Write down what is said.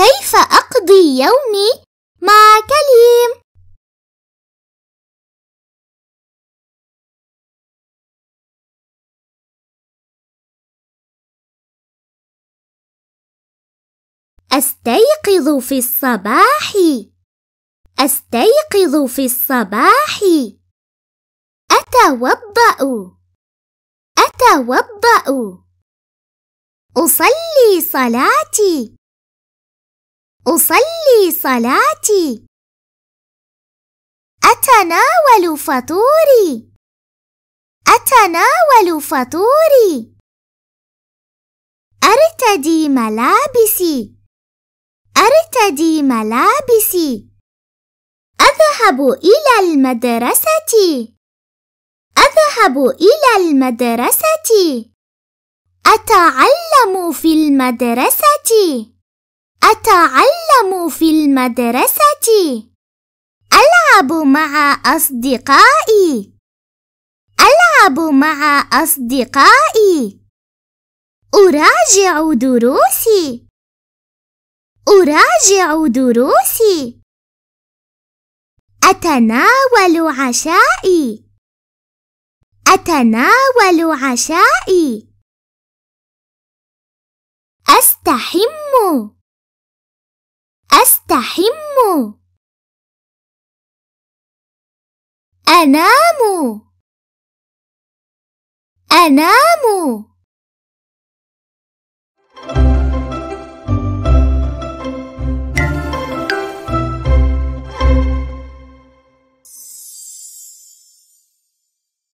كيف أقضي يومي مع كليم؟ أستيقظ في الصباح أستيقظ في الصباح أتوضأ أتوضأ أصلي صلاتي أصلي صلاتي أتناول فطوري أتناول فطوري أرتدي ملابسي أرتدي ملابسي أذهب إلى المدرسة أذهب إلى المدرسة أتعلم في المدرسة أتعلم في المدرسة ألعب مع أصدقائي ألعب مع أصدقائي أراجع دروسي أراجع دروسي أتناول عشائي أتناول عشائي أستحم أستحم أنام أنام